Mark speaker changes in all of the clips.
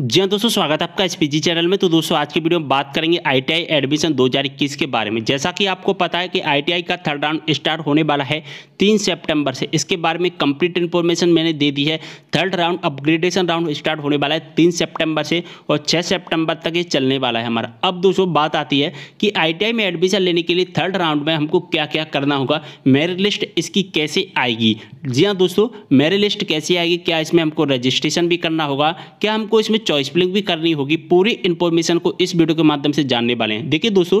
Speaker 1: जी हाँ दोस्तों स्वागत है आपका एस चैनल में तो दोस्तों आज की वीडियो में बात करेंगे आईटीआई एडमिशन 2021 के बारे में जैसा कि आपको पता है कि आईटीआई का थर्ड राउंड स्टार्ट होने वाला है 3 सितंबर से इसके बारे में कंप्लीट इन्फॉर्मेशन मैंने दे दी है third round upgradation round start होने वाला है तीन सेप्टेम्बर से और छः सेप्टेम्बर तक ये चलने वाला है हमारा अब दोस्तों बात आती है कि आई में एडमिशन लेने के लिए थर्ड राउंड में हमको क्या क्या करना होगा मेरिट लिस्ट इसकी कैसे आएगी जी हाँ दोस्तों मेरिट लिस्ट कैसी आएगी क्या इसमें हमको रजिस्ट्रेशन भी करना होगा क्या हमको इसमें चॉइस प्लिंग भी करनी होगी पूरी इन्फॉर्मेशन को इस वीडियो के माध्यम से जानने वाले हैं देखिए दोस्तों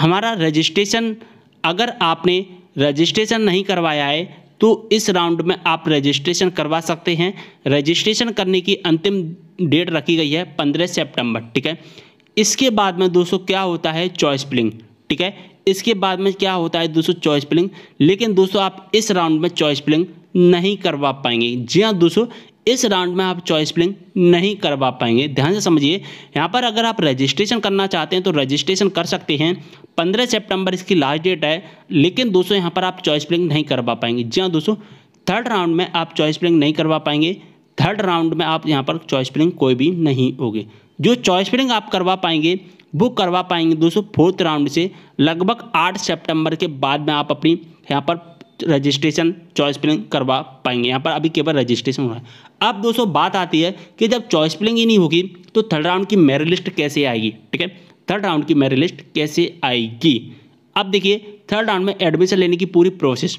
Speaker 1: हमारा रजिस्ट्रेशन अगर आपने रजिस्ट्रेशन नहीं करवाया है तो इस राउंड में आप रजिस्ट्रेशन करवा सकते हैं रजिस्ट्रेशन करने की अंतिम डेट रखी गई है पंद्रह सितंबर ठीक है इसके बाद में दोस्तों क्या होता है चॉइस प्लिंग ठीक है इसके बाद में क्या होता है दोस्तों चॉइस प्लिंग लेकिन दोस्तों आप इस राउंड में चॉइस प्लिंग नहीं करवा पाएंगे जी हाँ दोस्तों इस राउंड में आप चॉइस प्लिंग नहीं करवा पाएंगे ध्यान से समझिए यहाँ पर अगर आप रजिस्ट्रेशन करना चाहते हैं तो रजिस्ट्रेशन कर सकते हैं पंद्रह सितंबर इसकी लास्ट डेट है लेकिन दोस्तों यहाँ पर आप चॉइस प्लिंग नहीं करवा पाएंगे जी हाँ दोस्तों थर्ड राउंड में आप चॉइस प्लिंग नहीं करवा पाएंगे थर्ड राउंड में आप यहाँ पर चॉइस प्लिंग कोई भी नहीं होगी जो चॉइस प्लिंग आप करवा पाएंगे वो करवा पाएंगे दोस्तों फोर्थ राउंड से लगभग आठ सेप्टेम्बर के बाद में आप अपनी यहाँ पर रजिस्ट्रेशन चॉइस प्लिंग करवा पाएंगे यहाँ पर अभी केवल रजिस्ट्रेशन हो रहा है अब दोस्तों बात आती है कि जब चॉइस प्लिंग ही नहीं होगी तो थर्ड राउंड की मेरिट लिस्ट कैसे आएगी ठीक है थर्ड राउंड की मेरिट लिस्ट कैसे आएगी अब देखिए थर्ड राउंड में एडमिशन लेने की पूरी प्रोसेस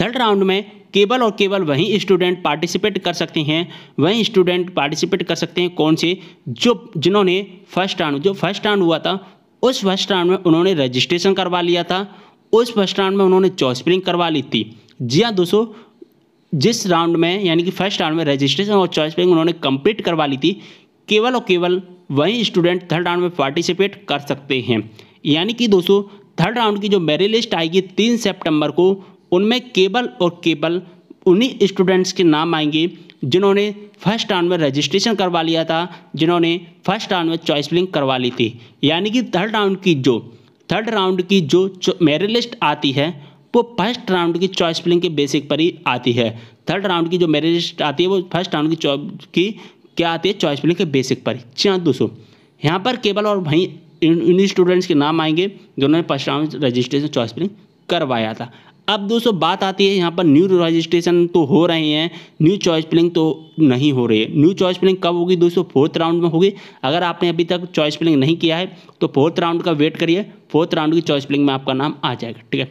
Speaker 1: थर्ड राउंड में केवल और केवल वही स्टूडेंट पार्टिसिपेट कर सकते हैं वही स्टूडेंट पार्टिसिपेट कर सकते हैं कौन से जो जिन्होंने फर्स्ट राउंड जो फर्स्ट राउंड हुआ था उस फर्स्ट राउंड में उन्होंने रजिस्ट्रेशन करवा लिया था उस फर्स्ट राउंड में उन्होंने चॉइस स्प्रिंग करवा ली थी जी हाँ दोस्तों जिस राउंड में यानी कि फर्स्ट राउंड में रजिस्ट्रेशन और चॉइस स्प्रिंग उन्होंने कंप्लीट करवा ली थी केवल और केवल वही स्टूडेंट थर्ड राउंड में पार्टिसिपेट कर सकते हैं यानी कि दोस्तों थर्ड राउंड की जो मेरी लिस्ट आएगी तीन सितंबर को उनमें केवल और केवल उन्हीं स्टूडेंट्स के नाम आएंगे जिन्होंने फर्स्ट राउंड में रजिस्ट्रेशन करवा लिया था जिन्होंने फर्स्ट राउंड में चॉइस फिलिंग करवा ली थी यानी कि थर्ड राउंड की जो थर्ड राउंड की जो मेरिट लिस्ट आती है वो फर्स्ट राउंड की चॉइस प्लिंग के बेसिक पर ही आती है थर्ड राउंड की जो मेरिट लिस्ट आती है वो फर्स्ट राउंड की की क्या आती है चॉइस प्लिंग के बेसिक पर जी हाँ दोस्तों यहाँ पर केवल और वहीं इन स्टूडेंट्स के नाम आएंगे जिन्होंने first round registration choice filling करवाया था अब दोस्तों बात आती है यहाँ पर न्यू रजिस्ट्रेशन तो हो रहे हैं न्यू चॉइस प्लिंग तो नहीं हो रही है न्यू चॉइस प्लिंग कब होगी दोस्तों फोर्थ राउंड में होगी अगर आपने अभी तक चॉइस प्लिंग नहीं किया है तो फोर्थ राउंड का वेट करिए फोर्थ राउंड की चॉइस प्लिंग में आपका नाम आ जाएगा ठीक है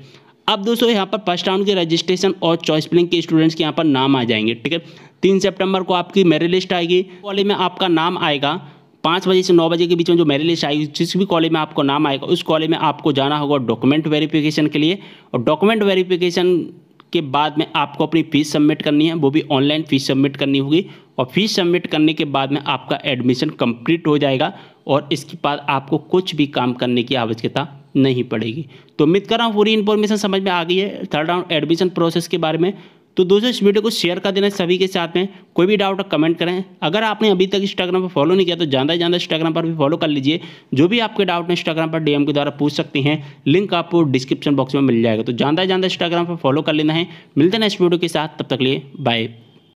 Speaker 1: अब दोस्तों यहाँ पर फर्स्ट राउंड के रजिस्ट्रेशन और चॉइस प्लिंग के स्टूडेंट्स के यहाँ पर नाम आ जाएंगे ठीक है तीन सेप्टेम्बर को आपकी मेरिट लिस्ट आएगी कॉलेज में आपका नाम आएगा पाँच बजे से नौ बजे के बीच में जो मेरी लिस्ट आएगी जिस भी कॉलेज में आपको नाम आएगा उस कॉलेज में आपको जाना होगा डॉक्यूमेंट वेरिफिकेशन के लिए और डॉक्यूमेंट वेरिफिकेशन के बाद में आपको अपनी फ़ीस सबमिट करनी है वो भी ऑनलाइन फ़ीस सबमिट करनी होगी और फीस सबमिट करने के बाद में आपका एडमिशन कंप्लीट हो जाएगा और इसके बाद आपको कुछ भी काम करने की आवश्यकता नहीं पड़ेगी तो उम्मीद कर रहा हूँ पूरी इन्फॉर्मेशन समझ में आ गई है थर्ड राउंड एडमिशन प्रोसेस के बारे में तो दोस्तों इस वीडियो को शेयर कर देना सभी के साथ में कोई भी डाउट कमेंट करें अगर आपने अभी तक इंस्टाग्राम पर फॉलो नहीं किया तो ज़्यादा से ज़्यादा इंस्टाग्राम पर भी फॉलो कर लीजिए जो भी आपके डाउट हैं इंस्टाग्राम पर डीएम के द्वारा पूछ सकते हैं लिंक आपको डिस्क्रिप्शन बॉक्स में मिल जाएगा तो ज़्यादा से ज़्यादा इंस्टाग्राम पर फॉलो कर लेना है मिलते हैं इस वीडियो के साथ तब तक लिए बाय